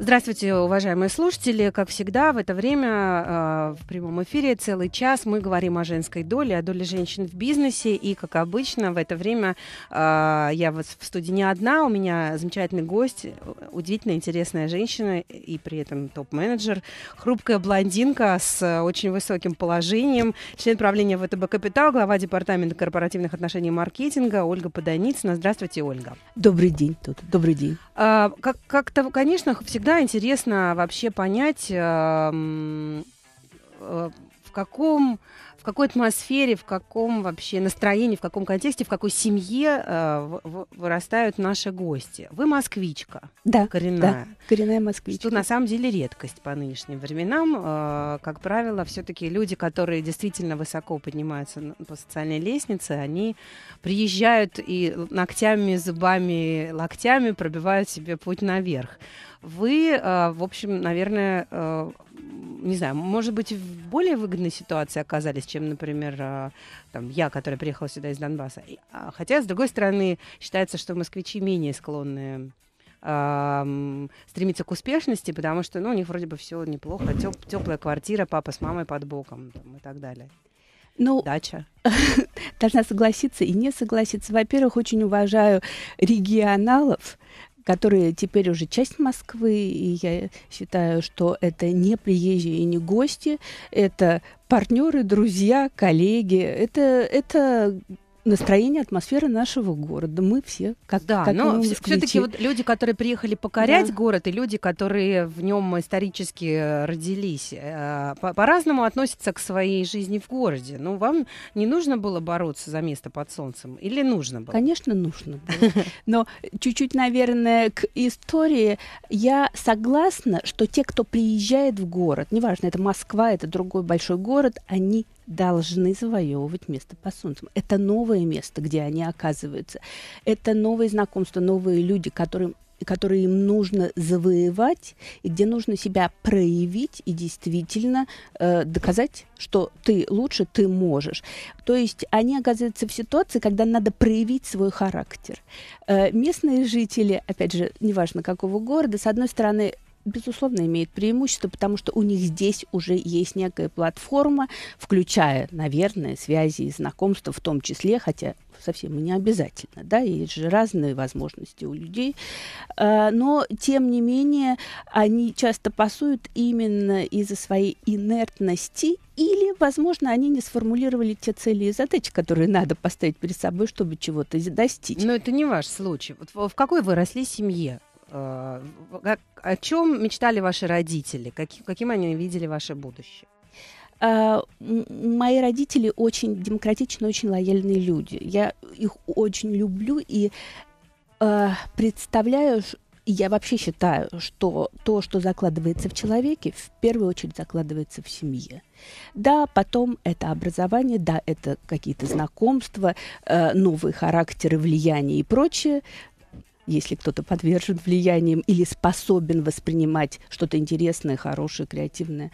Здравствуйте, уважаемые слушатели. Как всегда, в это время э, в прямом эфире целый час мы говорим о женской доле, о доле женщин в бизнесе. И, как обычно, в это время э, я вот в студии не одна. У меня замечательный гость, удивительно интересная женщина и при этом топ-менеджер. Хрупкая блондинка с э, очень высоким положением, член правления ВТБ «Капитал», глава департамента корпоративных отношений и маркетинга Ольга Подоницына. Здравствуйте, Ольга. Добрый день тут. Добрый день. Э, как- как-то, конечно, всегда всегда интересно вообще понять, эм, э, в каком в какой атмосфере, в каком вообще настроении, в каком контексте, в какой семье э, в, вырастают наши гости. Вы москвичка. Да. Коренная. Да, коренная москвичка. Что на самом деле редкость по нынешним временам. Э, как правило, все-таки люди, которые действительно высоко поднимаются по социальной лестнице, они приезжают и ногтями, зубами, локтями пробивают себе путь наверх. Вы, э, в общем, наверное, э, не знаю, может быть, в более выгодной ситуации оказались, чем, например, э, там, я, которая приехала сюда из Донбасса. А, хотя, с другой стороны, считается, что москвичи менее склонны э, стремиться к успешности, потому что ну, у них вроде бы все неплохо, теп теплая квартира, папа с мамой под боком там, и так далее. Ну, Дача. Должна согласиться и не согласиться. Во-первых, очень уважаю регионалов, которые теперь уже часть Москвы, и я считаю, что это не приезжие и не гости, это партнеры, друзья, коллеги, это, это настроение, атмосфера нашего города. Мы все как Да, как но все-таки вот люди, которые приехали покорять да. город, и люди, которые в нем исторически э, родились, э, по-разному относятся к своей жизни в городе. Ну, вам не нужно было бороться за место под солнцем? Или нужно было? Конечно, нужно было. Но чуть-чуть, наверное, к истории. Я согласна, что те, кто приезжает в город, неважно, это Москва, это другой большой город, они должны завоевывать место по солнцу. Это новое место, где они оказываются. Это новые знакомства, новые люди, которым которые им нужно завоевать, и где нужно себя проявить и действительно э, доказать, что ты лучше, ты можешь. То есть они оказываются в ситуации, когда надо проявить свой характер. Э, местные жители, опять же, неважно какого города, с одной стороны, безусловно, имеет преимущество, потому что у них здесь уже есть некая платформа, включая, наверное, связи и знакомства в том числе, хотя совсем не обязательно, да, есть же разные возможности у людей, а, но, тем не менее, они часто пасуют именно из-за своей инертности или, возможно, они не сформулировали те цели и задачи, которые надо поставить перед собой, чтобы чего-то достичь. Но это не ваш случай. Вот в какой вы росли семье? Э, как, о чем мечтали ваши родители? Каким, каким они видели ваше будущее? Э, мои родители очень демократичные, очень лояльные люди. Я их очень люблю и э, представляю, я вообще считаю, что то, что закладывается в человеке, в первую очередь закладывается в семье. Да, потом это образование, да, это какие-то знакомства, э, новые характеры, влияния и прочее, если кто-то подвержен влияниям или способен воспринимать что-то интересное, хорошее, креативное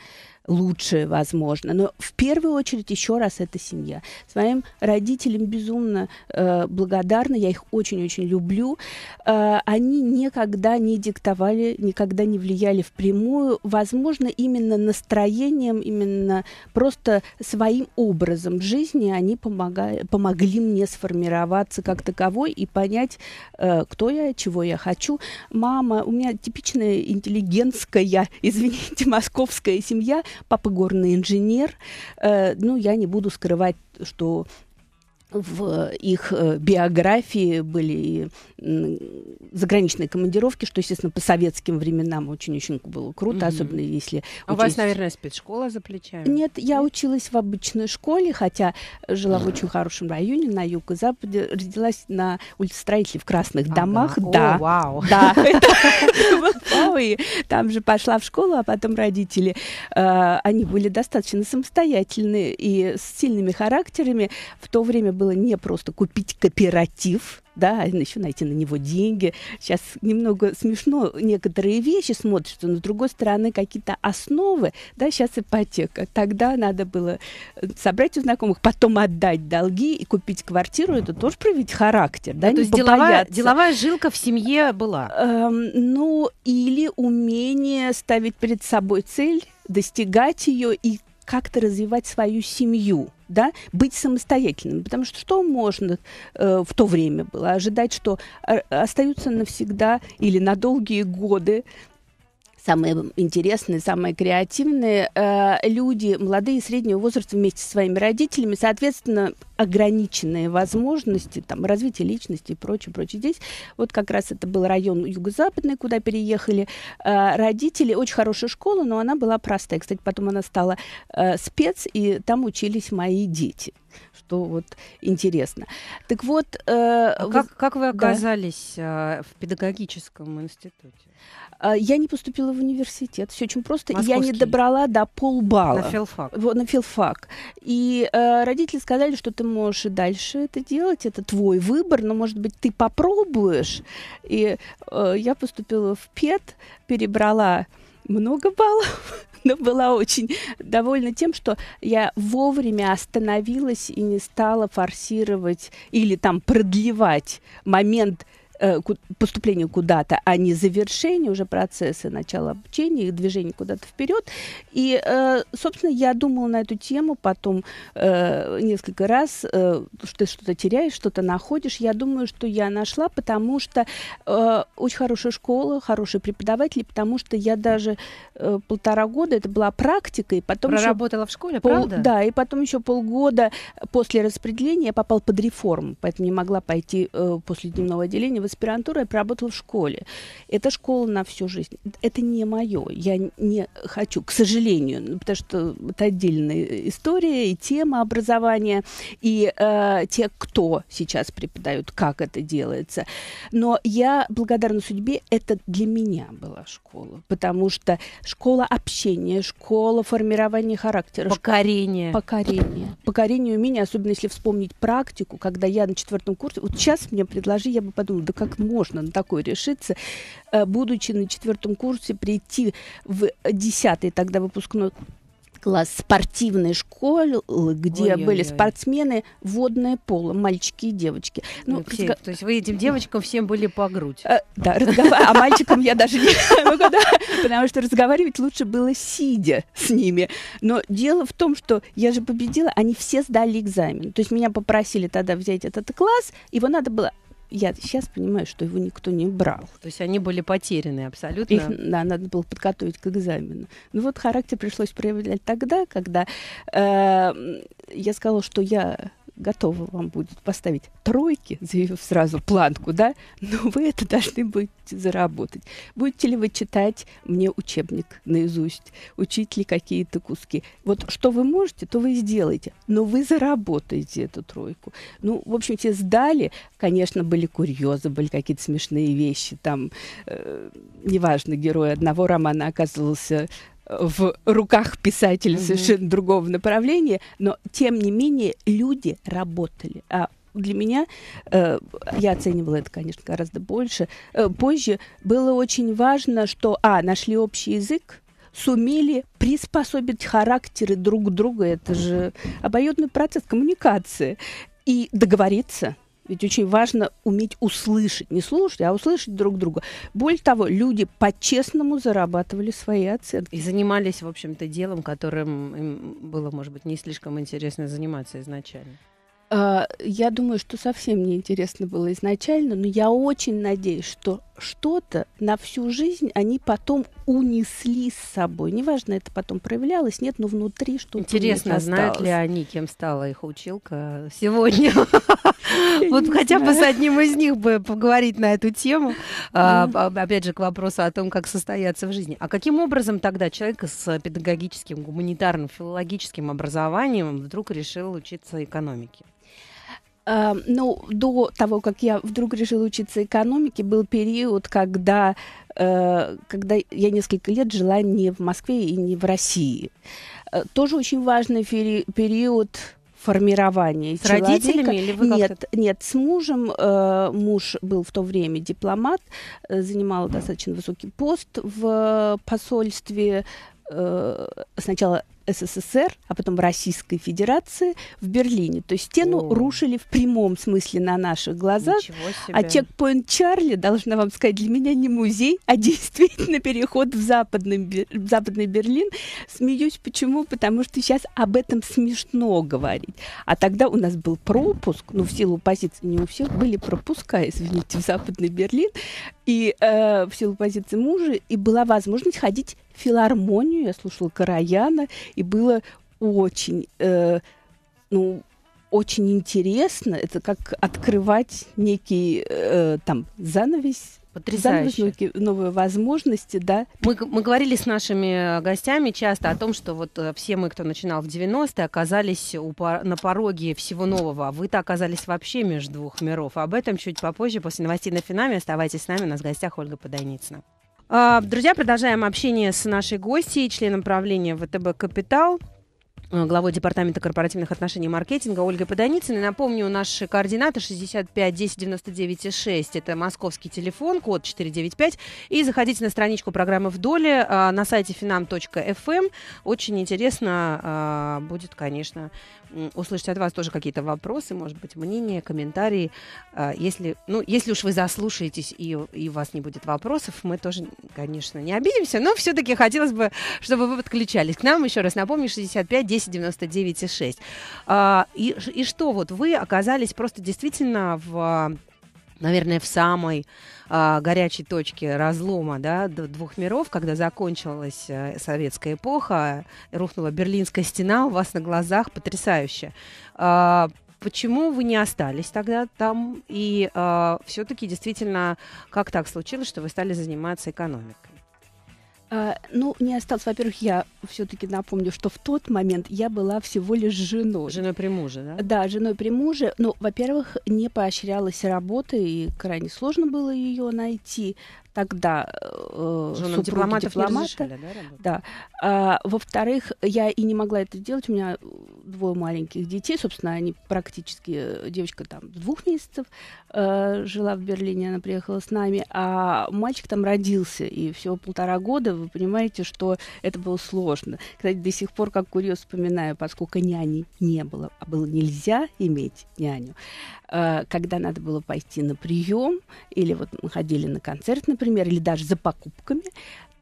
лучше, возможно. Но в первую очередь, еще раз, это семья. Своим родителям безумно э, благодарна, я их очень-очень люблю. Э, они никогда не диктовали, никогда не влияли впрямую. Возможно, именно настроением, именно просто своим образом жизни они помогали, помогли мне сформироваться как таковой и понять, э, кто я, чего я хочу. Мама, у меня типичная интеллигентская, извините, московская семья – Папа горный инженер. Э, ну, я не буду скрывать, что в их э, биографии были заграничные командировки, что, естественно, по советским временам очень-очень было круто, mm-hmm. особенно если... А у вас, наверное, спецшкола за плечами? Нет, я училась в обычной школе, хотя жила в очень хорошем районе на юг и западе, родилась на улице строителей в Красных ага. домах, О, да. вау! Да, там же пошла в школу, а потом родители, э, они были достаточно самостоятельны и с сильными характерами. В то время было было не просто купить кооператив, да, а еще найти на него деньги. Сейчас немного смешно некоторые вещи смотрятся, но с другой стороны какие-то основы, да, сейчас ипотека. Тогда надо было э, собрать у знакомых, потом отдать долги и купить квартиру, это тоже проявить характер, да, ну, то есть деловая, деловая жилка в семье была. Эм, ну, или умение ставить перед собой цель, достигать ее и как-то развивать свою семью, да, быть самостоятельным, потому что что можно э, в то время было ожидать, что э, остаются навсегда или на долгие годы самые интересные, самые креативные э, люди, молодые и среднего возраста вместе со своими родителями, соответственно, ограниченные возможности, там, развитие личности и прочее, прочее. Здесь вот как раз это был район юго-западный, куда переехали э, родители. Очень хорошая школа, но она была простая. Кстати, потом она стала э, спец, и там учились мои дети что вот интересно. Так вот... Э, а как, как вы оказались да? Э, в педагогическом институте? А, я не поступила в университет. Все очень просто. Московский. Я не добрала до полбалла. На филфак. Вот, на филфак. И э, родители сказали, что ты можешь и дальше это делать. Это твой выбор, но, может быть, ты попробуешь. И э, я поступила в ПЕТ, перебрала много баллов, но была очень довольна тем, что я вовремя остановилась и не стала форсировать или там продлевать момент Э, поступление куда-то, а не завершение уже процесса, начало обучения, движение куда-то вперед. И, э, собственно, я думала на эту тему потом э, несколько раз, что ты что-то теряешь, что-то находишь. Я думаю, что я нашла, потому что очень хорошая школа, хорошие преподаватели, потому что я даже полтора года, это была практика, и потом Проработала еще в школе, пол, правда? Да, и потом еще полгода после распределения я попала под реформу, поэтому не могла пойти после дневного отделения в аспирантуру, я проработала в школе. Это школа на всю жизнь. Это не мое. Я не хочу, к сожалению, ну, потому что это отдельная история и тема образования, и э, те, кто сейчас преподают, как это делается. Но я благодарна судьбе, это для меня была школа, потому что школа общения, школа формирования характера. Покорение. Школа, покорение. Покорение меня, особенно если вспомнить практику, когда я на четвертом курсе, вот сейчас мне предложи, я бы подумала, да как можно на такое решиться, э, будучи на четвертом курсе, прийти в десятый тогда выпускной класс спортивной школы, где Ой-ой-ой. были спортсмены, водное поло, мальчики и девочки. Ну, ну, все, разго... То есть вы этим девочкам всем были по грудь. А, да, разговор... а мальчикам я даже не потому что разговаривать лучше было сидя с ними. Но дело в том, что я же победила, они все сдали экзамен. То есть меня попросили тогда взять этот класс, его надо было я сейчас понимаю, что его никто не брал. То есть они были потеряны абсолютно? Их, да, надо было подготовить к экзамену. Ну вот характер пришлось проявлять тогда, когда э, я сказала, что я готова вам будет поставить тройки, заявив сразу планку, да, но вы это должны будете заработать. Будете ли вы читать мне учебник наизусть, учить ли какие-то куски? Вот что вы можете, то вы и сделаете, но вы заработаете эту тройку. Ну, в общем, те сдали, конечно, были курьезы, были какие-то смешные вещи, там, э, неважно, герой одного романа оказывался в руках писателя mm-hmm. совершенно другого направления, но тем не менее люди работали. А для меня, э, я оценивала это, конечно, гораздо больше, э, позже было очень важно, что, а, нашли общий язык, сумели приспособить характеры друг друга, это же обоюдный процесс коммуникации, и договориться – ведь очень важно уметь услышать, не слушать, а услышать друг друга. Более того, люди по-честному зарабатывали свои оценки. И занимались, в общем-то, делом, которым им было, может быть, не слишком интересно заниматься изначально. А, я думаю, что совсем не интересно было изначально, но я очень надеюсь, что что-то на всю жизнь они потом унесли с собой. Неважно, это потом проявлялось, нет, но внутри что-то Интересно, а знают ли они, кем стала их училка сегодня? Вот хотя бы с одним из них бы поговорить на эту тему. А, опять же, к вопросу о том, как состояться в жизни. А каким образом тогда человек с педагогическим, гуманитарным, филологическим образованием вдруг решил учиться экономике? Эм, ну, до того, как я вдруг решила учиться экономике, был период, когда, э, когда я несколько лет жила не в Москве и не в России. Э, тоже очень важный период формирования с человека. родителями или вы нет нет с мужем э, муж был в то время дипломат занимал достаточно высокий пост в посольстве э, сначала СССР, а потом Российской Федерации в Берлине. То есть стену О. рушили в прямом смысле на наших глазах. А чекпоинт Чарли, должна вам сказать, для меня не музей, а действительно переход в западный, в западный Берлин. Смеюсь, почему? Потому что сейчас об этом смешно говорить. А тогда у нас был пропуск, ну, в силу позиции не у всех были пропуска, извините, в западный Берлин, и э, в силу позиции мужа, и была возможность ходить филармонию, я слушала Караяна, и было очень, э, ну, очень интересно. Это как открывать некий э, там занавес Потрясающе. новые возможности, да. Мы, мы говорили с нашими гостями часто о том, что вот э, все мы, кто начинал в 90-е, оказались у, на пороге всего нового, а вы-то оказались вообще между двух миров. Об этом чуть попозже, после новостей на Финаме. Оставайтесь с нами, у нас в гостях Ольга Подойницына. А, друзья, продолжаем общение с нашей гостьей, членом правления ВТБ «Капитал» э, главой Департамента корпоративных отношений и маркетинга Ольгой Подоницыной. Напомню, наши координаты 65 10 99 6. Это московский телефон, код 495. И заходите на страничку программы в Доле э, на сайте finam.fm. Эм. Очень интересно а, будет, конечно, услышать от вас тоже какие-то вопросы, может быть, мнения, комментарии. А, если, ну, если уж вы заслушаетесь и, и у вас не будет вопросов, мы тоже, конечно, не обидимся, но все-таки хотелось бы, чтобы вы подключались к нам. Еще раз напомню, 65 10 99 6. И, а, и что вот вы оказались просто действительно в наверное, в самой а, горячей точки разлома да, двух миров, когда закончилась э, советская эпоха, рухнула Берлинская стена у вас на глазах, потрясающе. А, почему вы не остались тогда там и э, а, все-таки действительно как так случилось, что вы стали заниматься экономикой? А, ну, не осталось. Во-первых, я все-таки напомню, что в тот момент я была всего лишь женой. Женой при муже, да? Да, женой при муже. Но, во-первых, не поощрялась работа, и крайне сложно было ее найти тогда э, Женам супруги дипломатов дипломата. Не разрешили, да, работать? да. А, во-вторых, я и не могла это делать, у меня двое маленьких детей. Собственно, они практически... Э, девочка там двух месяцев э, жила в Берлине, она приехала с нами, а мальчик там родился, и всего полтора года. Вы понимаете, что это было сложно. Кстати, до сих пор, как курьез вспоминаю, поскольку няни не было, а было нельзя иметь няню, э, когда надо было пойти на прием, или вот мы ходили на концерт, например, или даже за покупками,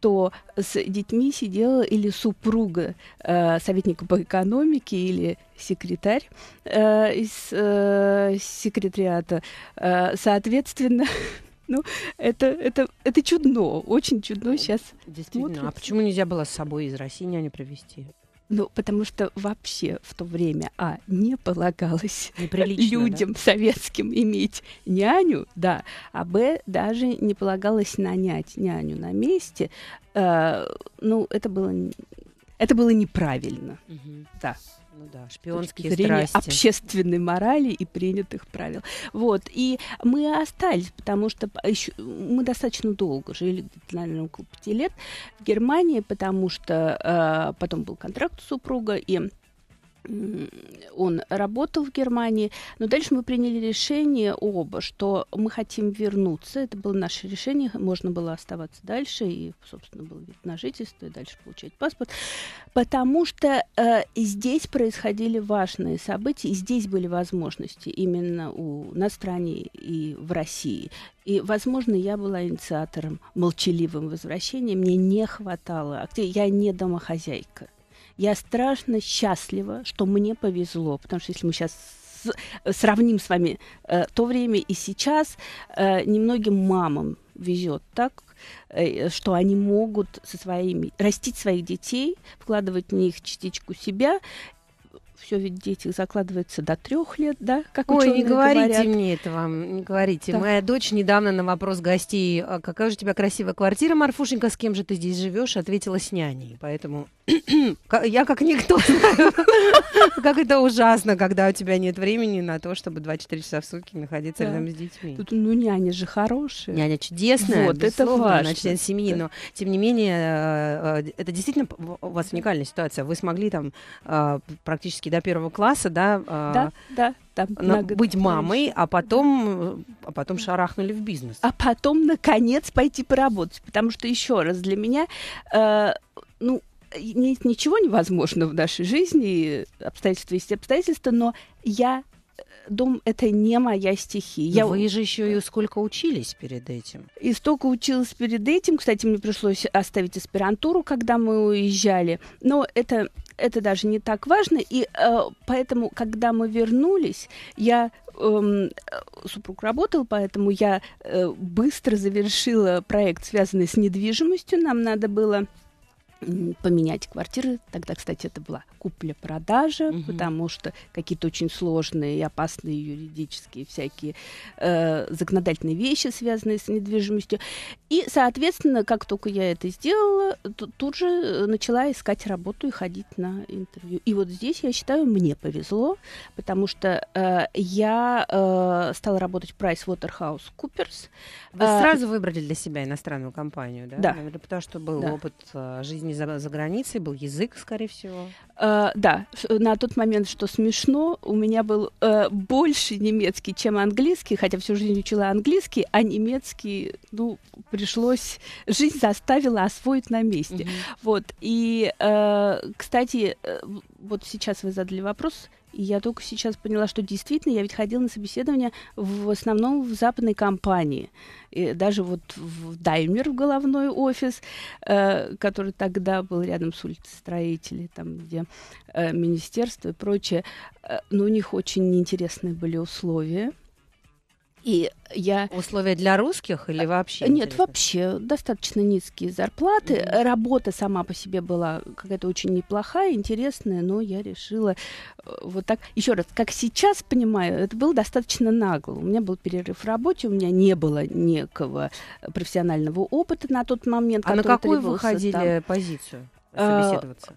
что с детьми сидела или супруга э, советника по экономике, или секретарь э, из э, секретариата. Э, соответственно, ну, это, это, это чудно, очень чудно ну, сейчас. Действительно, смотрится. а почему нельзя было с собой из России няню привезти? Ну, потому что вообще в то время, а, не полагалось людям да? советским иметь няню, да, а, б, даже не полагалось нанять няню на месте. Э, ну, это было, это было неправильно, угу. да. Ну да, шпионские зрения страсти. общественной морали и принятых правил. Вот. И мы остались, потому что еще, мы достаточно долго жили, наверное, около пяти лет в Германии, потому что э, потом был контракт супруга, и он работал в Германии, но дальше мы приняли решение оба, что мы хотим вернуться. Это было наше решение, можно было оставаться дальше, и, собственно, был вид на жительство, и дальше получать паспорт, потому что э, здесь происходили важные события, и здесь были возможности именно у, на стране и в России. И, возможно, я была инициатором молчаливым возвращения, мне не хватало, я не домохозяйка я страшно счастлива, что мне повезло, потому что если мы сейчас э, сравним с вами э, то время и сейчас, э, немногим мамам везет так, э, что они могут со своими растить своих детей, вкладывать в них частичку себя все ведь дети закладываются до трех лет, да? Как Ой, не говорите говорят. мне этого, не говорите. Так. Моя дочь недавно на вопрос гостей, «А какая же у тебя красивая квартира, Марфушенька, с кем же ты здесь живешь, ответила с няней. Поэтому Я как никто как это ужасно, когда у тебя нет времени на то, чтобы 24 часа в сутки находиться рядом с детьми. Тут, ну, няня же хорошая. Няня чудесная, вот, это важно. член семьи, но, тем не менее, э, э, это действительно у вас уникальная ситуация. Вы смогли там э, практически до первого класса, да? Да, да там на, быть мамой, а, а потом, а потом шарахнули в бизнес. А потом, наконец, пойти поработать. Потому что, еще раз, для меня, э, ну, нет ничего невозможно в нашей жизни, обстоятельства есть обстоятельства, но я э, дом это не моя стихия. Я... же еще и сколько учились перед этим? И столько училась перед этим. Кстати, мне пришлось оставить аспирантуру, когда мы уезжали. Но это это даже не так важно. И э, поэтому, когда мы вернулись, я эм, э, супруг работал, поэтому я э, быстро завершила проект, связанный с недвижимостью. Нам надо было поменять квартиры. Тогда, кстати, это была купля-продажа, угу. потому что какие-то очень сложные и опасные юридические всякие э, законодательные вещи, связанные с недвижимостью. И, соответственно, как только я это сделала, то, тут же э, начала искать работу и ходить на интервью. И вот здесь, я считаю, мне повезло, потому что э, я э, стала работать в Price Waterhouse Coopers. Вы э, сразу выбрали для себя иностранную компанию, да? Да. Наверное, потому что был да. опыт э, жизни не за, за границей, был язык, скорее всего. Э, да, э, на тот момент, что смешно, у меня был э, больше немецкий, чем английский, хотя всю жизнь учила английский, а немецкий, ну, пришлось, жизнь заставила освоить на месте. mm Вот, и, э, кстати, э, вот сейчас вы задали вопрос, и я только сейчас поняла, что действительно я ведь ходила на собеседование в основном в западной компании. И даже вот в Даймер, в головной офис, э, который тогда был рядом с улицей строителей, там где э, министерство и прочее. Э, но у них очень неинтересные были условия и я... Условия для русских или вообще? Нет, интересно? вообще достаточно низкие зарплаты. Mm-hmm. Работа сама по себе была какая-то очень неплохая, интересная, но я решила э, вот так. Еще раз, как сейчас понимаю, это было достаточно нагло. У меня был перерыв в работе, у меня не было некого профессионального опыта на тот момент. А на какую вы ходили там... позицию? А, собеседоваться?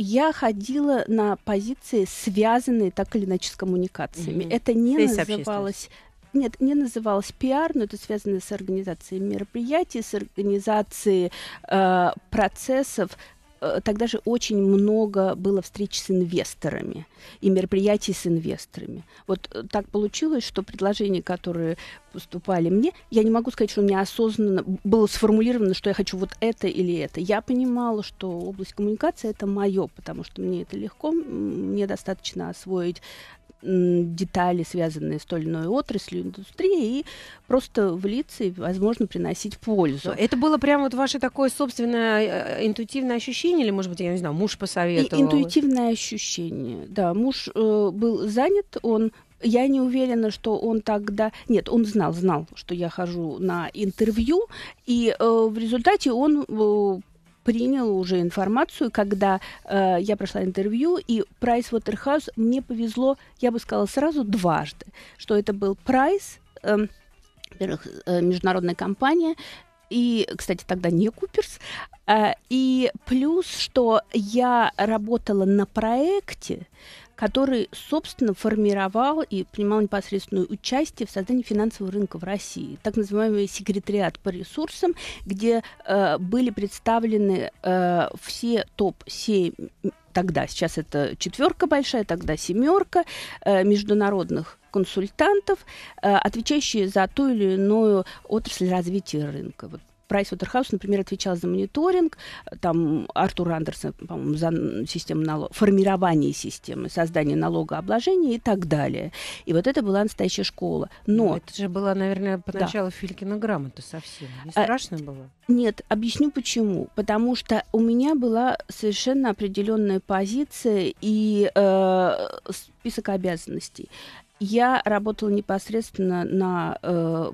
Я ходила на позиции, связанные так или иначе с коммуникациями. Угу. Это не Связь называлось нет, не называлось пиар, но это связано с организацией мероприятий, с организацией э, процессов. Э, тогда же очень много было встреч с инвесторами и мероприятий с инвесторами. Вот э, так получилось, что предложения, которые поступали мне, я не могу сказать, что у меня осознанно было сформулировано, что я хочу вот это или это. Я понимала, что область коммуникации это мое, потому что мне это легко, мне достаточно освоить детали, связанные с той или иной отраслью индустрии, и просто влиться и, возможно, приносить пользу. Это было прямо вот ваше такое собственное э, э, интуитивное ощущение, или, может быть, я не знаю, муж посоветовал? И интуитивное ощущение, да. Муж э, был занят, он я не уверена, что он тогда... Нет, он знал, знал, что я хожу на интервью, и э, в результате он э, принял уже информацию, когда э, я прошла интервью, и Прайс Waterhouse мне повезло, я бы сказала, сразу дважды, что это был Прайс, эм, во-первых, э, международная компания, и, кстати, тогда не Куперс. Э, и плюс, что я работала на проекте, который, собственно, формировал и принимал непосредственное участие в создании финансового рынка в России, так называемый секретариат по ресурсам, где э, были представлены э, все топ-7 тогда, сейчас это четверка большая, тогда семерка э, международных консультантов, э, отвечающие за ту или иную отрасль развития рынка. Вот Прайс Утерхаус, например, отвечал за мониторинг, там Артур Андерсон, по-моему, за систему налог... формирование системы, создание налогообложения и так далее. И вот это была настоящая школа. Но... Ну, это же была, наверное, поначалу да. Филькина грамота совсем. Не а, страшно а, было? Нет, объясню почему. Потому что у меня была совершенно определенная позиция и э, список обязанностей. Я работала непосредственно на э,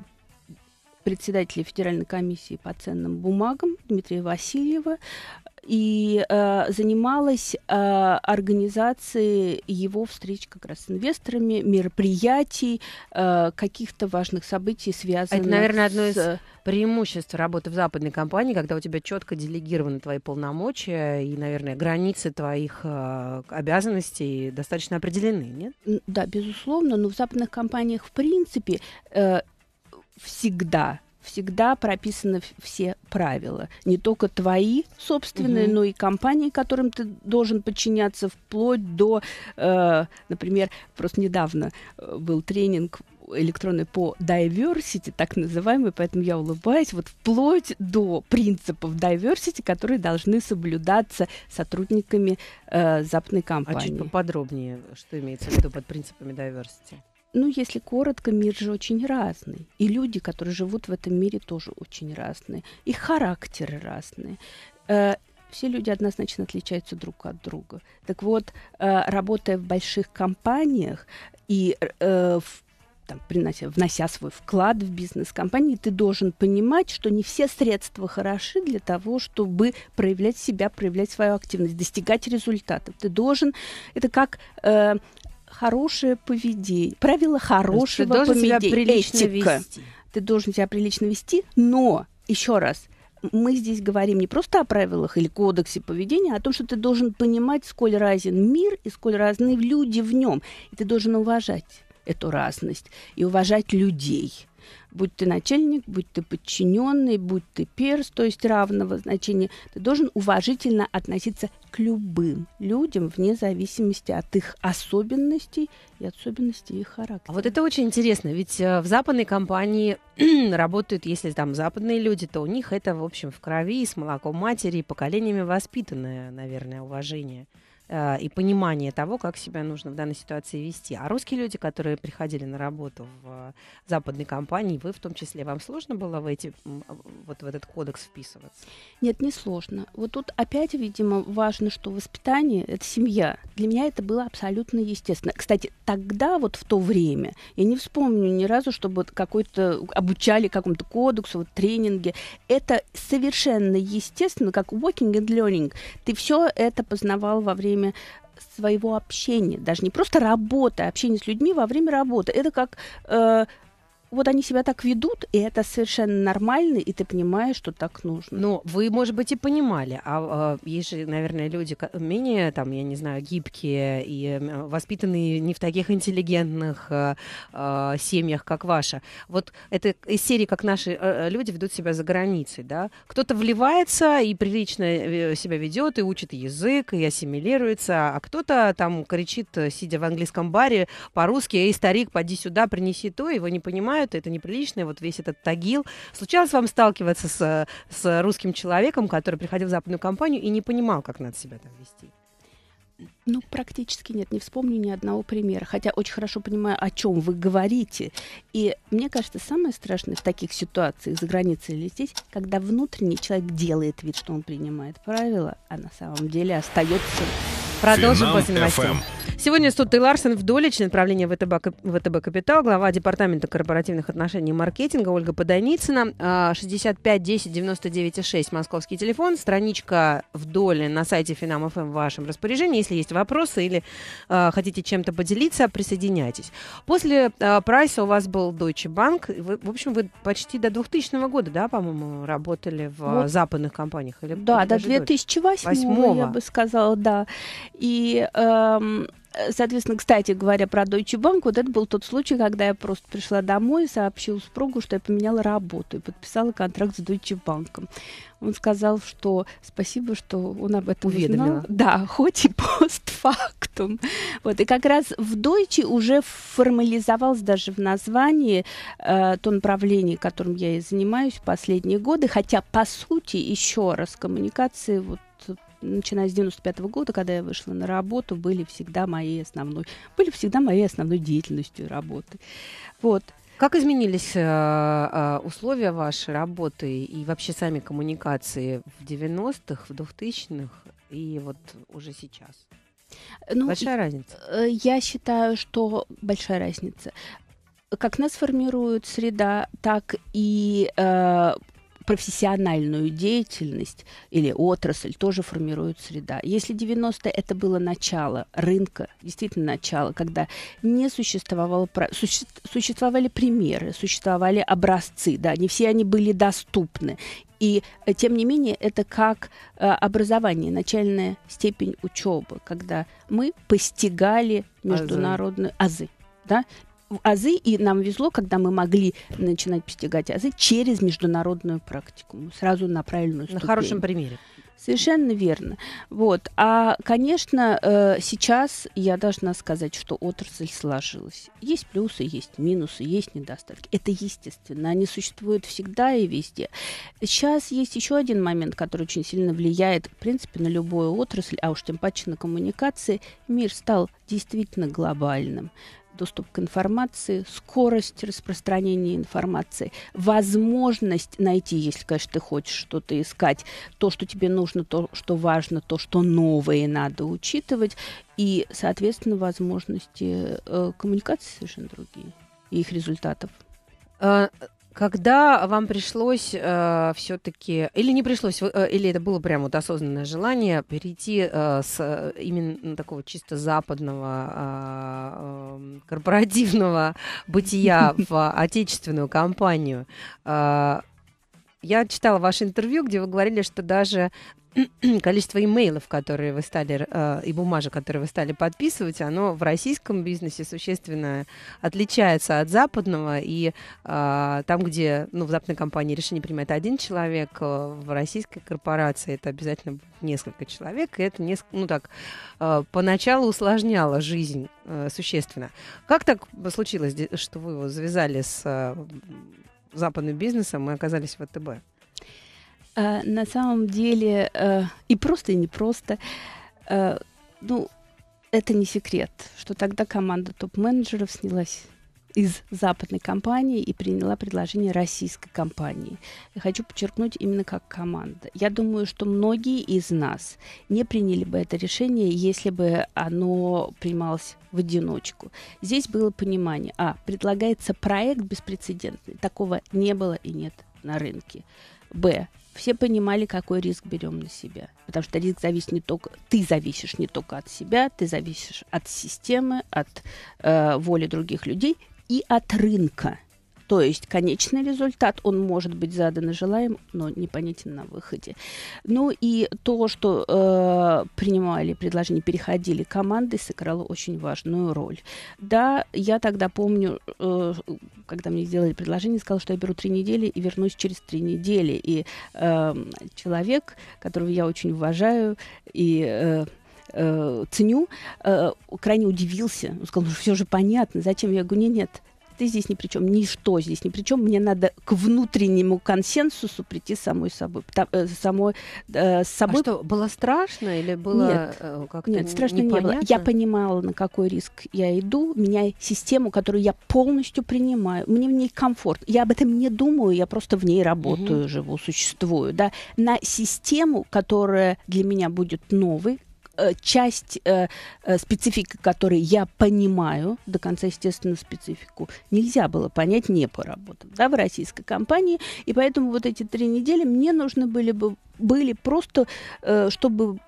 председателя Федеральной комиссии по ценным бумагам Дмитрия Васильева и э, занималась э, организацией его встреч как раз с инвесторами, мероприятий, э, каких-то важных событий, связанных Это, наверное, с... одно из преимуществ работы в западной компании, когда у тебя четко делегированы твои полномочия и, наверное, границы твоих э, обязанностей достаточно определены, нет? Да, безусловно, но в западных компаниях, в принципе, э, всегда всегда прописаны все правила. Не только твои собственные, угу. но и компании, которым ты должен подчиняться вплоть до, э, например, просто недавно э, был тренинг электронный по diversity, так называемый, поэтому я улыбаюсь, вот вплоть до принципов diversity, которые должны соблюдаться сотрудниками э, западной компании. А чуть поподробнее, что имеется в виду под принципами diversity? Ну, если коротко, мир же очень разный. И люди, которые живут в этом мире, тоже очень разные. И характеры разные. Э, все люди однозначно отличаются друг от друга. Так вот, э, работая в больших компаниях и э, в там, принося, внося свой вклад в бизнес компании, ты должен понимать, что не все средства хороши для того, чтобы проявлять себя, проявлять свою активность, достигать результатов. Ты должен, это как э, хорошее поведение, правила хорошего ты должен поведения, себя прилично этика. Вести. Ты должен себя прилично вести, но еще раз мы здесь говорим не просто о правилах или кодексе поведения, а о том, что ты должен понимать, сколь разен мир и сколь разные люди в нем, и ты должен уважать эту разность и уважать людей будь ты начальник, будь ты подчиненный, будь ты перс, то есть равного значения, ты должен уважительно относиться к любым людям вне зависимости от их особенностей и особенностей их характера. А вот это очень интересно, ведь э, в западной компании работают, если там западные люди, то у них это, в общем, в крови, с молоком матери, поколениями воспитанное, наверное, уважение. Э, и понимание того, как себя нужно в данной ситуации вести. А русские люди, которые приходили на работу в э, западной компании, вы в том числе, вам сложно было в, эти, а, вот в этот кодекс вписываться? Нет, не сложно. Вот тут опять, видимо, важно, что воспитание — это семья. Для меня это было абсолютно естественно. Кстати, тогда, вот в то время, я не вспомню ни разу, чтобы какой-то обучали какому-то кодексу, вот, тренинге. Это совершенно естественно, как walking and learning. Ты все это познавал во время время своего общения, даже не просто работы, а общения с людьми во время работы. Это как э, вот они себя так ведут, и это совершенно нормально, и ты понимаешь, что так нужно. Ну, вы, может быть, и понимали, а, а есть же, наверное, люди менее, там, я не знаю, гибкие и воспитанные не в таких интеллигентных а, а, семьях, как ваша. Вот это из серии, как наши э, люди ведут себя за границей, да? Кто-то вливается и прилично себя ведет, и учит язык, и ассимилируется, а кто-то там кричит, сидя в английском баре по-русски, «Эй, старик, поди сюда, принеси то», его не понимают, обижают, это неприлично, вот весь этот тагил. Случалось вам сталкиваться с, э, с русским человеком, который приходил в западную компанию и не понимал, как надо себя там вести? Ну, практически нет, не вспомню ни одного примера. Хотя очень хорошо понимаю, о чем вы говорите. И мне кажется, самое страшное в таких ситуациях за границей или здесь, когда внутренний человек делает вид, что он принимает правила, а на самом деле остается. Продолжим после новостей. Сегодня с Туттой Ларсен вдоль, член правления ВТБ, ВТБ «Капитал», глава Департамента корпоративных отношений и маркетинга Ольга Подоницына, 65 10 99 6, московский телефон, страничка в вдоль на сайте Финам ФМ эм в вашем распоряжении. Если есть вопросы или э, хотите чем-то поделиться, присоединяйтесь. После э, прайса у вас был Deutsche Bank. Вы, в общем, вы почти до 2000 года, да, по-моему, работали в вот. западных компаниях? Или, да, до 2008, 2008 я бы сказала, да. И... Эм Э, соответственно, кстати говоря, про Deutsche Bank, вот это был тот случай, когда я просто пришла домой и сообщила супругу, что я поменяла работу и подписала контракт с Deutsche Bank. Он сказал, что спасибо, что он об этом Уведомила. узнал. Да, хоть и постфактум. Вот. И как раз в Deutsche уже формализовалось даже в названии э, то направление, которым я и занимаюсь последние годы, хотя, по сути, еще раз, коммуникации вот начиная с 95 -го года, когда я вышла на работу, были всегда моей основной, были всегда моей основной деятельностью работы. Вот. Как изменились э, э условия вашей работы и вообще сами коммуникации в 90-х, в 2000-х и вот уже сейчас? Ну, большая разница? Э, я считаю, что большая разница. Как нас формирует среда, так и э, профессиональную деятельность или отрасль тоже формирует среда. Если 90-е это было начало рынка, действительно начало, когда не существовало... Существовали примеры, существовали образцы, да, не все они были доступны. И э, тем не менее это как э, образование, начальная степень учебы, когда мы постигали международные азы, азы да, азы, и нам везло, когда мы могли начинать постигать азы через международную практику, сразу на правильную ступень. На хорошем примере. Совершенно верно. Вот. А, конечно, э, сейчас я должна сказать, что отрасль сложилась. Есть плюсы, есть минусы, есть недостатки. Это естественно. Они существуют всегда и везде. Сейчас есть еще один момент, который очень сильно влияет, в принципе, на любую отрасль, а уж тем паче на коммуникации. Мир стал действительно глобальным доступ к информации, скорость распространения информации, возможность найти, если, конечно, ты хочешь что-то искать, то, что тебе нужно, то, что важно, то, что новое надо учитывать, и, соответственно, возможности э, коммуникации совершенно другие и их результатов. А, когда вам пришлось э, все-таки, или не пришлось, э, или это было прям вот осознанное желание перейти э, с э, именно такого чисто западного э, корпоративного бытия в отечественную компанию? Э, я читала ваше интервью, где вы говорили, что даже количество имейлов, которые вы стали, э, и бумажек, которые вы стали подписывать, оно в российском бизнесе существенно отличается от западного, и э, там, где ну, в западной компании решение принимает один человек, э, в российской корпорации это обязательно несколько человек, и это несколько, ну, так, поначалу усложняло жизнь существенно. Как так случилось, что вы его завязали с западным бизнесом и оказались в АТБ? Э, на самом деле э, и просто, и непросто. Э, ну, это не секрет, что тогда команда топ-менеджеров снялась из западной компании и приняла предложение российской компании. Я хочу подчеркнуть именно как команда. Я думаю, что многие из нас не приняли бы это решение, если бы оно принималось в одиночку. Здесь было понимание, а, предлагается проект беспрецедентный, такого не было и нет на рынке. Б все понимали, какой риск берем на себя. Потому что риск зависит не только... Ты зависишь не только от себя, ты зависишь от системы, от э, воли других людей и от рынка. То есть конечный результат, он может быть задан и желаем, но непонятен на выходе. Ну и то, что э, принимали предложение, переходили команды, сыграло очень важную роль. Да, я тогда помню, э, когда мне сделали предложение, сказал, что я беру три недели и вернусь через три недели. И э, человек, которого я очень уважаю и э, э ценю, э, крайне удивился. Он сказал, ну все же понятно, зачем? Я говорю, нет, нет, ты здесь ни при чем, ничто здесь ни при чем. Мне надо к внутреннему консенсусу прийти самой собой. Э, самой, э, а собой. А что, было страшно или было нет, э, как-то Нет, страшно непонятно? не было. Я понимала, на какой риск я иду. У меня систему, которую я полностью принимаю. Мне в ней комфорт. Я об этом не думаю, я просто в ней работаю, угу. живу, существую. Да? На систему, которая для меня будет новой, Э, часть э, э специфики, которой я понимаю, до конца, естественно, специфику, нельзя было понять, не по поработав, да, в российской компании. И поэтому вот эти три недели мне нужны были бы были просто, э, чтобы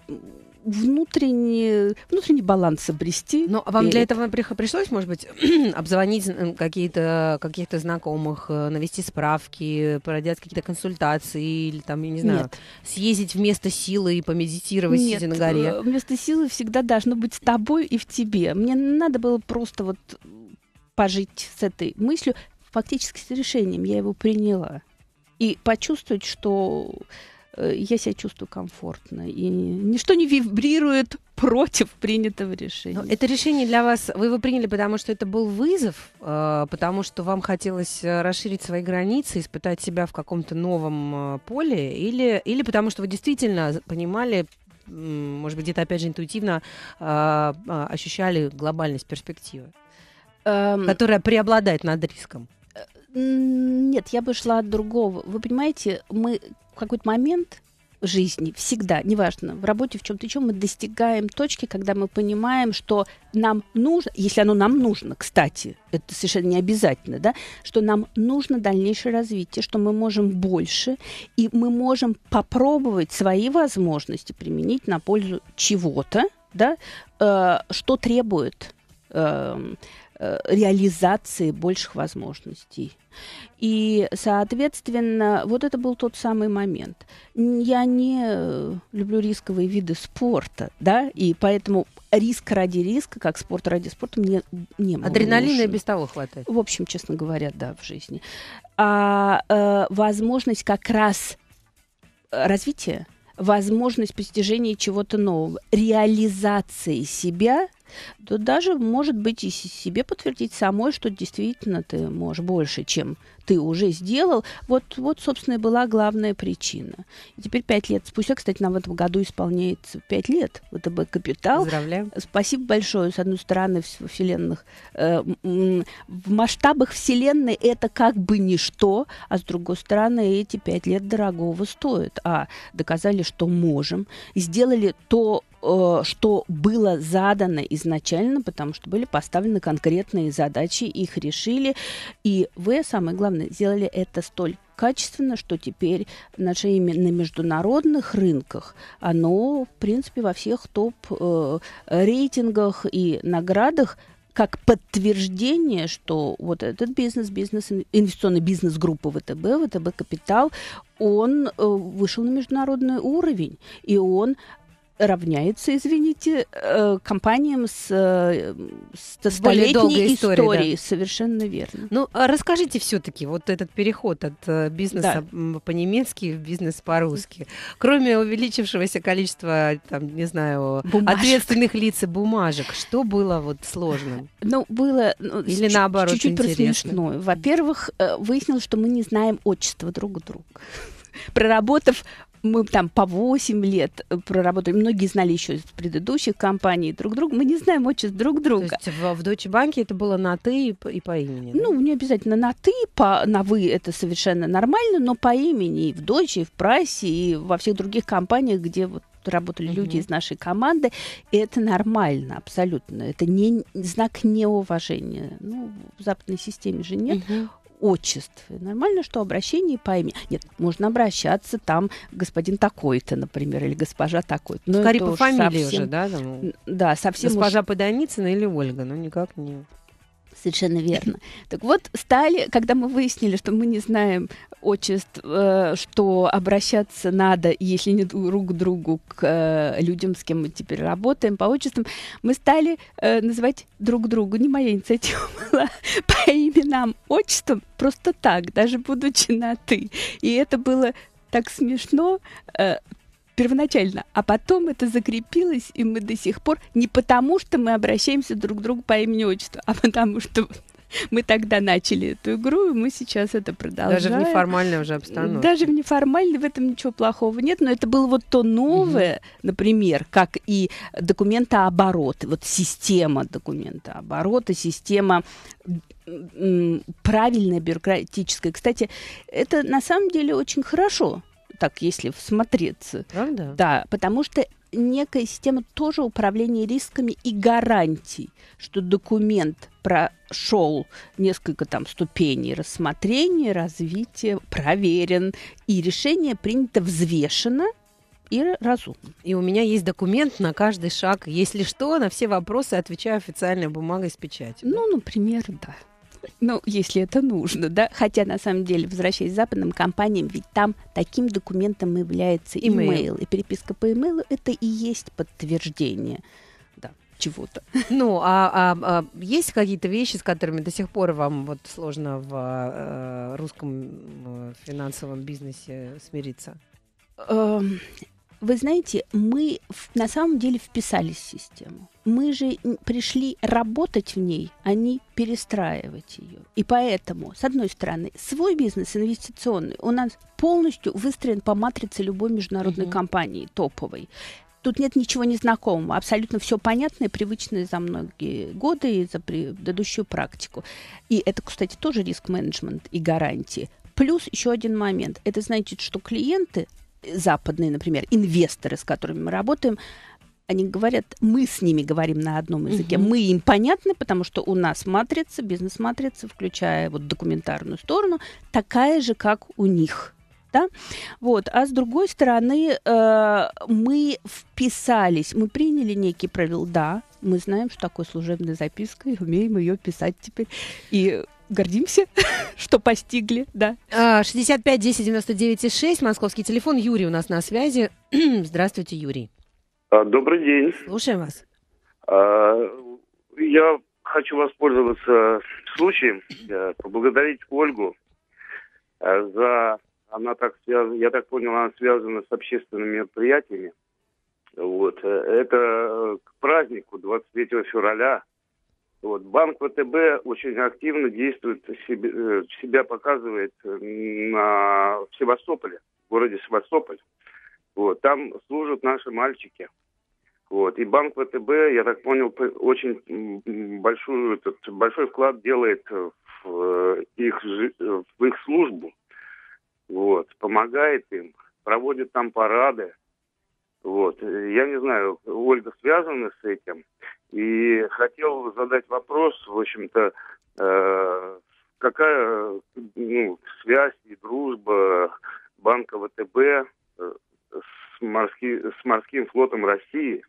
внутренний, внутренний баланс обрести. Но ну, а вам для этого пришлось, может быть, обзвонить какие-то каких-то знакомых, э, навести справки, проделать какие-то консультации или там, я не знаю, Нет. съездить вместо силы и помедитировать, Нет, сидя на горе? Э, вместо силы всегда должно быть с тобой и в тебе. Мне надо было просто вот пожить с этой мыслью, фактически с решением я его приняла. И почувствовать, что Э, я себя чувствую комфортно. И ничто не вибрирует против принятого решения. Но это решение для вас, вы его приняли, потому что это был вызов, э, потому что вам хотелось э, расширить свои границы, испытать себя в каком-то новом поле, или, или потому что вы действительно понимали, может быть, где-то опять же интуитивно ощущали глобальность перспективы, эм... которая преобладает над риском? Нет, я бы шла от другого. Вы понимаете, мы в какой-то момент жизни всегда, неважно, в работе, в чем-то чем, мы достигаем точки, когда мы понимаем, что нам нужно, если оно нам нужно, кстати, это совершенно не обязательно, да, что нам нужно дальнейшее развитие, что мы можем больше, и мы можем попробовать свои возможности применить на пользу чего-то, да, э, что требует э, Э, реализации больших возможностей. И, соответственно, вот это был тот самый момент. Я не э, люблю рисковые виды спорта, да, и поэтому риск ради риска, как спорт ради спорта, мне не было. Адреналина и без того хватает. В общем, честно говоря, да, в жизни. А э, возможность как раз э, развития, возможность постижения чего-то нового, реализации себя – то даже, может быть, и себе подтвердить самой, что действительно ты можешь больше, чем ты уже сделал. Вот, вот собственно, и была главная причина. И теперь пять лет спустя, кстати, нам в этом году исполняется пять лет ВТБ «Капитал». Поздравляю. Спасибо большое. С одной стороны, вселенных, э, в масштабах вселенной это как бы ничто, а с другой стороны, эти пять лет дорогого стоят. А, доказали, что можем. Сделали то, Э, что было задано изначально, потому что были поставлены конкретные задачи, их решили. И вы, самое главное, сделали это столь качественно, что теперь наше имя на международных рынках, оно, в принципе, во всех топ-рейтингах э, и наградах как подтверждение, что вот этот бизнес, бизнес инвестиционный бизнес группы ВТБ, ВТБ Капитал, он э, вышел на международный уровень, и он равняется, извините, э, компаниям с, э, с столетней историей. историей. Да. Совершенно верно. Ну, а расскажите все-таки вот этот переход от э, бизнеса да. по-немецки в бизнес по-русски. Кроме увеличившегося количества, там, не знаю, бумажек. ответственных лиц и бумажек, что было вот сложным? Ну, было... Ну, Или наоборот Чуть-чуть про смешное. Во-первых, выяснилось, что мы не знаем отчества друг друга проработав мы там по 8 лет э, проработали. Многие знали еще из предыдущих компаний друг друга. Мы не знаем отчество друг друга. То есть в, в Deutsche Bank это было на «ты» и по, и по имени? Да? Ну, не обязательно на «ты», по, на «вы» это совершенно нормально, но по имени и в Deutsche, и в Прайсе, и во всех других компаниях, где вот работали mm-hmm. люди из нашей команды, и это нормально абсолютно. Это не знак неуважения. Ну, в западной системе же нет. Mm-hmm отчеств. Нормально, что обращение по имени. Нет, можно обращаться там господин такой-то, например, или госпожа такой-то. Но Скорее по фамилии совсем... уже, да? Там... Да, совсем Госпожа уж... Подоницына или Ольга, но ну, никак не... Совершенно верно. Так вот, стали, когда мы выяснили, что мы не знаем отчеств, э, что обращаться надо, если не друг к другу, к э, людям, с кем мы теперь работаем, по отчествам, мы стали э, называть друг другу не моя инициатива была, по именам, отчествам, просто так, даже будучи на «ты». И это было так смешно, первоначально, а потом это закрепилось, и мы до сих пор не потому, что мы обращаемся друг к другу по имени отчеству, а потому что мы тогда начали эту игру, и мы сейчас это продолжаем. Даже в неформальной уже обстановке. Даже в неформальной в этом ничего плохого нет, но это было вот то новое, угу. например, как и документооборот, вот система документооборота, система правильная бюрократическая. Кстати, это на самом деле очень хорошо, так если всмотреться. Правда? Да, потому что некая система тоже управления рисками и гарантий, что документ прошел несколько там ступеней рассмотрения, развития, проверен, и решение принято взвешенно и разумно. И у меня есть документ на каждый шаг. Если что, на все вопросы отвечаю официальной бумагой с печатью. Ну, например, да. Ну, если это нужно, да. Хотя, на самом деле, возвращаясь к западным компаниям, ведь там таким документом является имейл. И переписка по имейлу – это и есть подтверждение чего-то. Ну, а, а, а есть какие-то вещи, с которыми до сих пор вам вот сложно в э, русском э, финансовом бизнесе смириться? Эм, вы знаете, мы на самом деле вписались в систему. Мы же пришли работать в ней, а не перестраивать ее. И поэтому, с одной стороны, свой бизнес инвестиционный у нас полностью выстроен по матрице любой международной mm компании топовой тут нет ничего незнакомого. Абсолютно все понятное, привычное за многие годы и за предыдущую практику. И это, кстати, тоже риск-менеджмент и гарантии. Плюс еще один момент. Это значит, что клиенты западные, например, инвесторы, с которыми мы работаем, они говорят, мы с ними говорим на одном языке, угу. мы им понятны, потому что у нас матрица, бизнес-матрица, включая вот документарную сторону, такая же, как у них. Да? Вот. А с другой стороны, э, мы вписались, мы приняли некие правила, да, мы знаем, что такое служебная записка, и умеем ее писать теперь. И гордимся, что постигли, да. 65 10 99 6, московский телефон. Юрий у нас на связи. Здравствуйте, Юрий. А, добрый день. Слушаем вас. А, я хочу воспользоваться случаем, э, поблагодарить Ольгу э, за... Она так связана, я так понял, она связана с общественными мероприятиями. Вот. Э, это к празднику 23 февраля – вот. Банк ВТБ очень активно действует, себе, э, себя показывает э, на, в Севастополе, в городе Севастополь. Вот. Там служат наши мальчики. Вот. И банк ВТБ, я так понял, очень большую, этот, большой вклад делает в э, их, в их службу. Вот. Помогает им, проводит там парады. Вот. Я не знаю, Ольга связана с этим. И хотел задать вопрос, в общем-то, э, какая ну, связь и дружба банка ВТБ э, с, морски, с морским флотом России?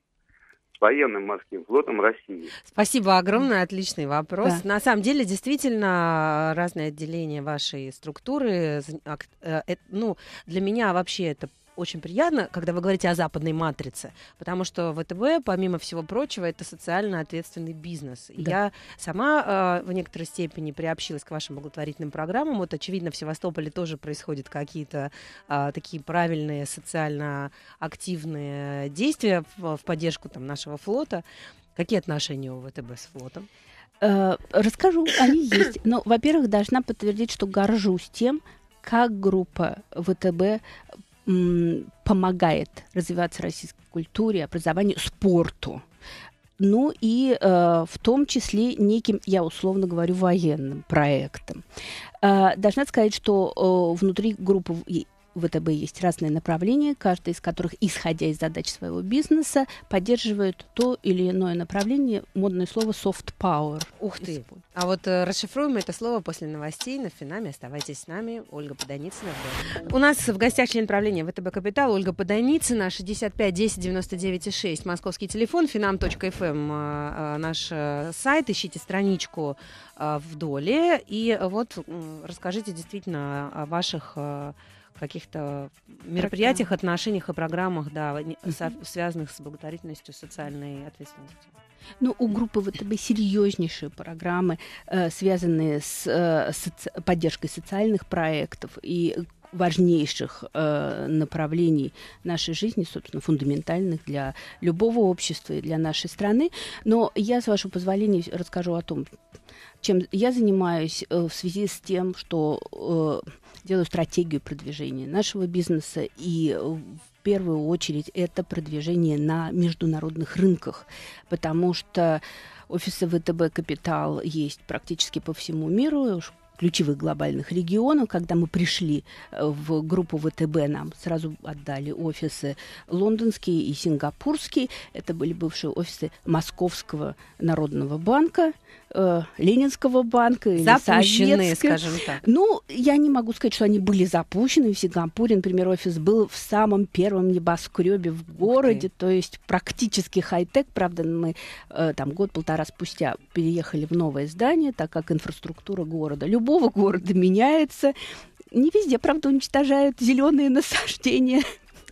с военным морским флотом России. Спасибо огромное, отличный вопрос. Да. На самом деле, действительно, разные отделения вашей структуры, э, э, ну, для меня вообще это очень приятно, когда вы говорите о западной матрице, потому что ВТБ, помимо всего прочего, это социально ответственный бизнес. И да. я сама э, в некоторой степени приобщилась к вашим благотворительным программам. Вот, очевидно, в Севастополе тоже происходят какие-то э, такие правильные социально активные действия в, в поддержку там, нашего флота. Какие отношения у ВТБ с флотом? Э, расскажу, они есть. Но, ну, во-первых, должна подтвердить, что горжусь тем, как группа ВТБ помогает развиваться российской культуре, образованию, спорту. Ну и э, в том числе неким, я условно говорю, военным проектом. Э, должна сказать, что э, внутри группы ВТБ есть разные направления, каждый из которых, исходя из задач своего бизнеса, поддерживает то или иное направление, модное слово soft power. Ух ты! А вот э, расшифруем это слово после новостей на Финаме. Оставайтесь с нами. Ольга Подоницына. У нас в гостях член правления ВТБ Капитал Ольга Подоницына, 65 10 99 6, московский телефон, finam.fm, эм, э, э, наш э, сайт. Ищите страничку э, в доле. И вот расскажите действительно о ваших э, каких-то мероприятиях, отношениях и программах, да, связанных с благотворительностью, социальной ответственностью. Ну, у группы ВТБ серьезнейшие программы, э, связанные с э, поддержкой социальных проектов и важнейших э, направлений нашей жизни, собственно, фундаментальных для любого общества и для нашей страны. Но я, с вашего позволения, расскажу о том, чем я занимаюсь в связи с тем, что делаю стратегию продвижения нашего бизнеса. И в первую очередь это продвижение на международных рынках, потому что офисы ВТБ «Капитал» есть практически по всему миру, ключевых глобальных регионов. Когда мы пришли э, в группу ВТБ, нам сразу отдали офисы лондонские и сингапурские. Это были бывшие офисы Московского народного банка, Э, Ленинского банка или Запущенные, скажем так. Ну, я не могу сказать, что они были запущены. В Сингапуре, например, офис был в самом первом небоскребе в городе, то есть практически хай-тек. Правда, мы э, там год-полтора спустя переехали в новое здание, так как инфраструктура города, любого города меняется. Не везде, правда, уничтожают зеленые насаждения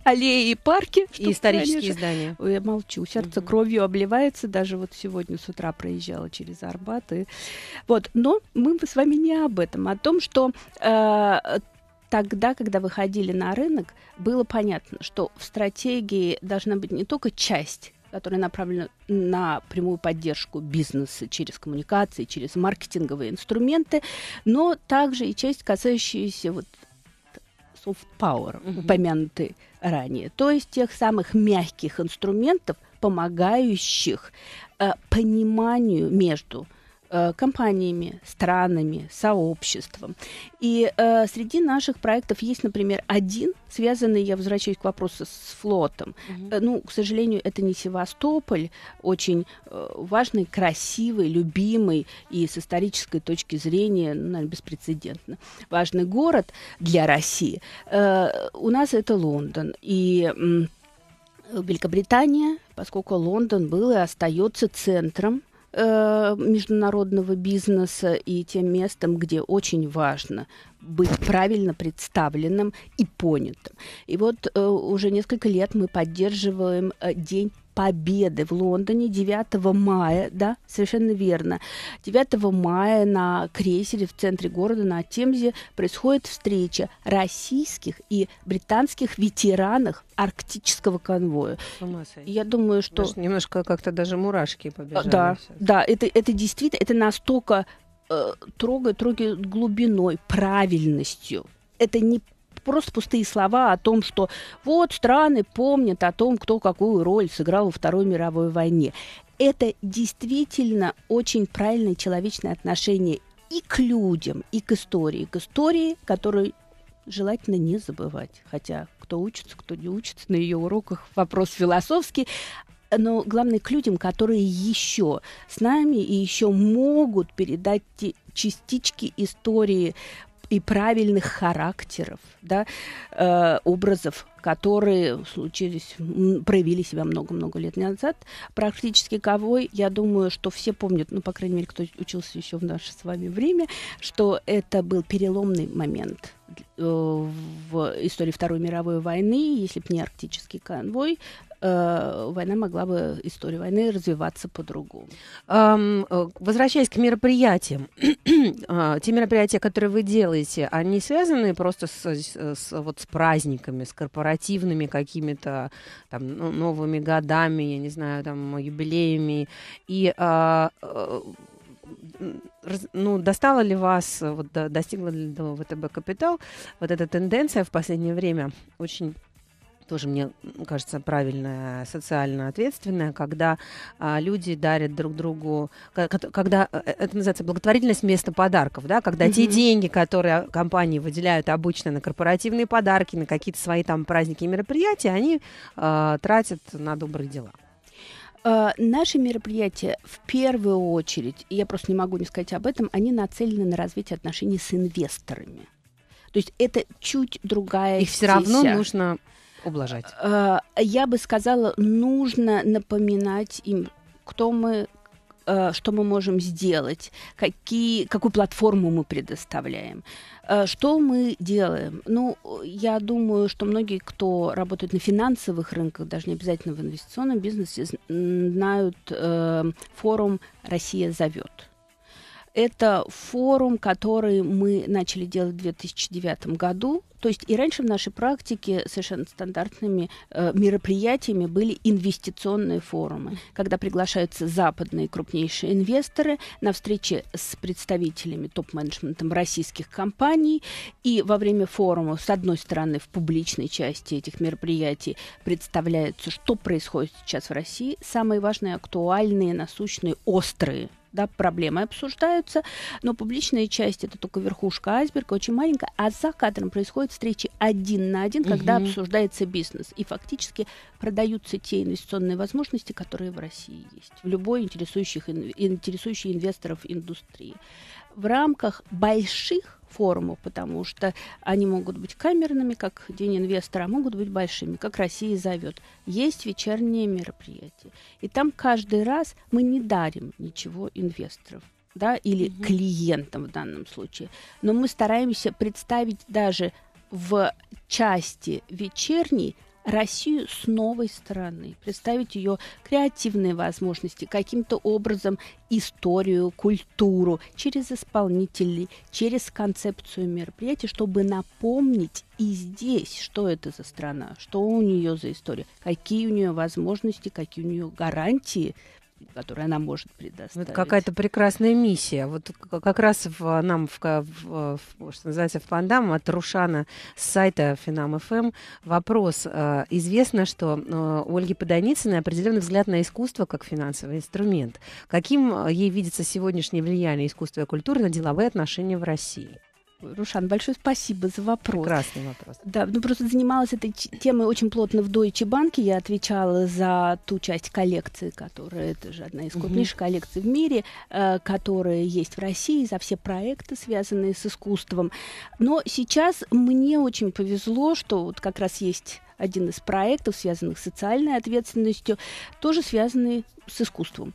аллеи и парки. И исторические здания. Я молчу, сердце угу. кровью обливается, даже вот сегодня с утра проезжала через Арбат. И... Вот, но мы с вами не об этом, а о том, что э, тогда, когда выходили на рынок, было понятно, что в стратегии должна быть не только часть которая направлена на прямую поддержку бизнеса через коммуникации, через маркетинговые инструменты, но также и часть, касающаяся вот soft power, угу. упомянутый ранее, то есть тех самых мягких инструментов, помогающих э, пониманию между Э, компаниями, странами, сообществом. И э, среди наших проектов есть, например, один, связанный, я возвращаюсь к вопросу, с флотом. Mm-hmm. ну, к сожалению, это не Севастополь, очень э, важный, красивый, любимый и с исторической точки зрения, ну, наверное, беспрецедентно важный город для России. Э, у нас это Лондон. И э, Великобритания, поскольку Лондон был и остается центром Э, международного бизнеса и тем местом, где очень важно быть правильно представленным и понятым. И вот э, уже несколько лет мы поддерживаем э, День Победы в Лондоне 9 мая, да, совершенно верно. 9 мая на крейсере в центре города на Темзе происходит встреча российских и британских ветеранов арктического конвоя. Я думаю, что... Может, немножко как-то даже мурашки побежали. Да, да, это, это действительно, это настолько э, трогает, трогает глубиной, правильностью. Это не просто пустые слова о том, что вот страны помнят о том, кто какую роль сыграл во Второй мировой войне. Это действительно очень правильное человечное отношение и к людям, и к истории, к истории, которую желательно не забывать. Хотя кто учится, кто не учится, на ее уроках вопрос философский. Но главное к людям, которые еще с нами и еще могут передать те частички истории и правильных характеров, да, э, образов, которые случились, проявили себя много-много лет назад. Практически кого, я думаю, что все помнят, ну, по крайней мере, кто учился еще в наше с вами время, что это был переломный момент э, в истории Второй мировой войны, если бы не арктический конвой, Э, война могла бы, история войны развиваться по-другому. Эм, возвращаясь к мероприятиям, а, те мероприятия, которые вы делаете, они связаны просто с, с, с, вот, с праздниками, с корпоративными какими-то там, ну, новыми годами, я не знаю, там, юбилеями. И а, э, ну, достала ли вас, вот, достигла ли до ВТБ капитал вот эта тенденция в последнее время очень тоже, мне кажется, правильная, социально ответственная, когда а, люди дарят друг другу, когда, э, это называется благотворительность вместо подарков, да, когда mm-hmm. те деньги, которые компании выделяют обычно на корпоративные подарки, на какие-то свои там праздники и мероприятия, они а, тратят на добрые дела. А, наши мероприятия в первую очередь, я просто не могу не сказать об этом, они нацелены на развитие отношений с инвесторами. То есть это чуть другая Их все равно нужно ублажать? Э, я бы сказала, нужно напоминать им, кто мы, э, что мы можем сделать, какие, какую платформу мы предоставляем. Э, что мы делаем? Ну, я думаю, что многие, кто работает на финансовых рынках, даже не обязательно в инвестиционном бизнесе, знают э, форум «Россия зовет». Это форум, который мы начали делать в 2009 году. То есть и раньше в нашей практике совершенно стандартными э, мероприятиями были инвестиционные форумы, когда приглашаются западные крупнейшие инвесторы на встречи с представителями топ-менеджментом российских компаний. И во время форума, с одной стороны, в публичной части этих мероприятий представляется, что происходит сейчас в России, самые важные, актуальные, насущные, острые да, проблемы обсуждаются, но публичная часть это только верхушка айсберга, очень маленькая, а за кадром происходят встречи один на один, угу. когда обсуждается бизнес, и фактически продаются те инвестиционные возможности, которые в России есть, в любой интересующих, интересующей инвесторов индустрии в рамках больших форумов, потому что они могут быть камерными, как День инвестора, а могут быть большими, как Россия зовет. Есть вечерние мероприятия. И там каждый раз мы не дарим ничего инвесторов да, или угу. клиентам в данном случае. Но мы стараемся представить даже в части вечерней Россию с новой стороны, представить ее креативные возможности, каким-то образом историю, культуру через исполнителей, через концепцию мероприятия, чтобы напомнить и здесь, что это за страна, что у нее за история, какие у нее возможности, какие у нее гарантии которые она может предоставить. Вот какая-то прекрасная миссия. Вот как раз в, нам, в, в, э, в, что называется, в Пандам от Рушана с сайта Финам.ФМ эм вопрос. Э, известно, что э, у Ольги Подоницыной определенный взгляд на искусство как финансовый инструмент. Каким ей видится сегодняшнее влияние искусства и культуры на деловые отношения в России? Рушан, большое спасибо за вопрос. Прекрасный вопрос. Да, ну просто занималась этой темой очень плотно в Deutsche Bank. Я отвечала за ту часть коллекции, которая, это же одна из крупнейших угу. коллекций в мире, э, которая есть в России, за все проекты, связанные с искусством. Но сейчас мне очень повезло, что вот как раз есть один из проектов, связанных с социальной ответственностью, тоже связанный с искусством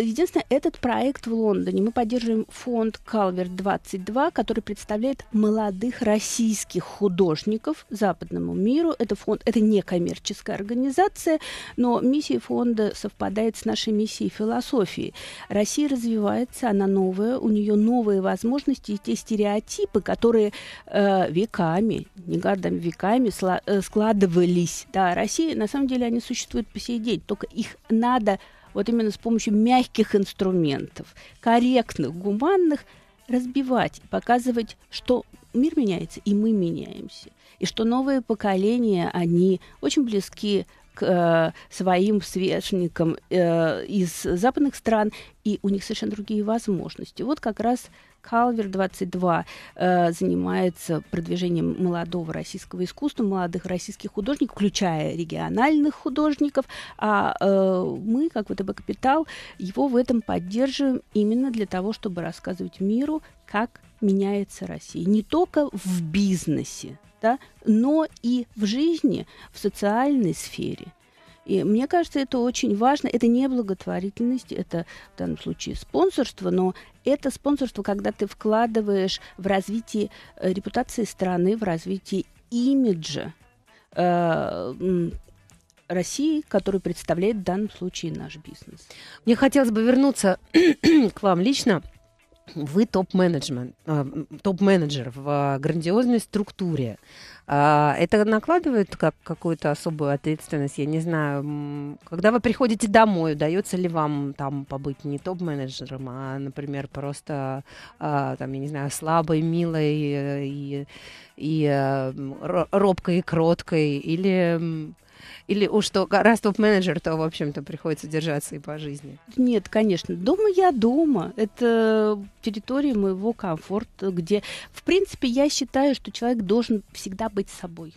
единственное, этот проект в Лондоне мы поддерживаем фонд Calvert 22, который представляет молодых российских художников западному миру. Это фонд, это не коммерческая организация, но миссия фонда совпадает с нашей миссией философии. Россия развивается, она новая, у нее новые возможности и те стереотипы, которые э, веками, не годами, веками э, складывались. Да, Россия, на самом деле, они существуют по сей день, только их надо вот именно с помощью мягких инструментов, корректных, гуманных, разбивать, показывать, что мир меняется, и мы меняемся. И что новые поколения, они очень близки к э, своим сверстникам э, из западных стран, и у них совершенно другие возможности. Вот как раз Калвер 22 э, занимается продвижением молодого российского искусства, молодых российских художников, включая региональных художников. А э, мы, как ВТБ Капитал, его в этом поддерживаем именно для того, чтобы рассказывать миру, как меняется Россия. Не только в бизнесе, да, но и в жизни, в социальной сфере – и мне кажется, это очень важно. Это не благотворительность, это в данном случае спонсорство, но это спонсорство, когда ты вкладываешь в развитие э, репутации страны, в развитие имиджа э, России, который представляет в данном случае наш бизнес. Мне хотелось бы вернуться к вам лично. Вы топ-менеджмент, э, топ-менеджер в грандиозной структуре. А, это накладывает как какую-то особую ответственность, я не знаю. Когда вы приходите домой, удается ли вам там побыть не топ-менеджером, а, например, просто, а, там, я не знаю, слабой, милой э, и, и э, робкой и кроткой, или или уж что, раз топ-менеджер, то, в общем-то, приходится держаться и по жизни? Нет, конечно. Дома я дома. Это территория моего комфорта, где, в принципе, я считаю, что человек должен всегда быть собой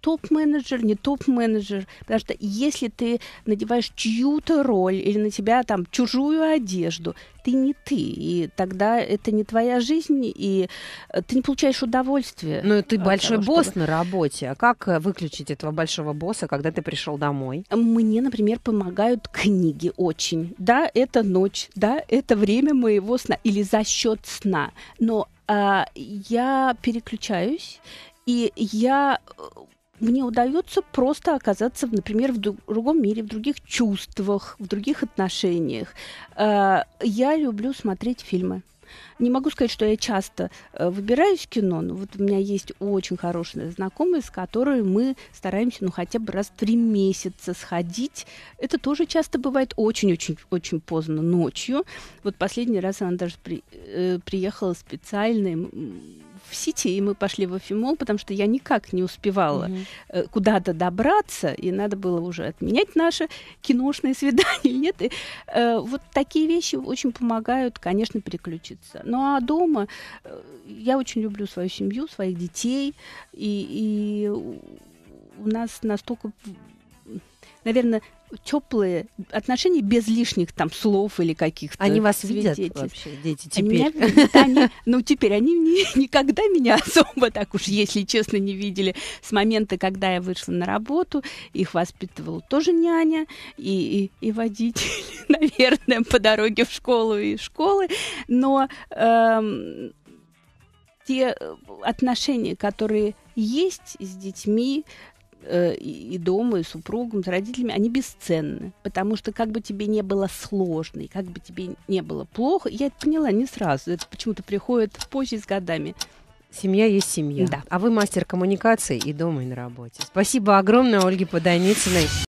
топ-менеджер, не топ-менеджер. Потому что если ты надеваешь чью-то роль или на тебя там чужую одежду, ты не ты. И тогда это не твоя жизнь, и э, ты не получаешь удовольствия. Ну, ты большой того, босс чтобы... на работе. А как э, выключить этого большого босса, когда ты пришел домой? Мне, например, помогают книги очень. Да, это ночь, да, это время моего сна или за счет сна. Но а, я переключаюсь, и я э, мне удается просто оказаться, например, в другом мире, в других чувствах, в других отношениях. Э, я люблю смотреть фильмы. Не могу сказать, что я часто э, выбираюсь в кино, но вот у меня есть очень хорошие знакомые, с которой мы стараемся, ну, хотя бы раз в три месяца сходить. Это тоже часто бывает очень-очень-очень поздно ночью. Вот последний раз она даже при, э, приехала специально, в сети и мы пошли в Эфимол, потому что я никак не успевала угу. куда-то добраться, и надо было уже отменять наши киношные свидания. Нет, и, э, вот такие вещи очень помогают, конечно, переключиться. Ну а дома э, я очень люблю свою семью, своих детей, и, и у нас настолько наверное, теплые отношения без лишних там слов или каких-то. Они вас видят вообще, дети теперь? Они ну теперь они никогда меня особо так уж, если честно, не видели. С момента, когда я вышла на работу, их воспитывал тоже няня и, и, водитель, наверное, по дороге в школу и школы. Но эм, те э, отношения, которые есть с детьми, Э, и, и дома, и супругом, с родителями, они бесценны. Потому что как бы тебе не было сложно, и как бы тебе не было плохо, я это поняла не сразу. Это почему-то приходит позже с годами. Семья есть семья. Да. А вы мастер коммуникации и дома, и на работе. Спасибо огромное Ольге Подойницыной.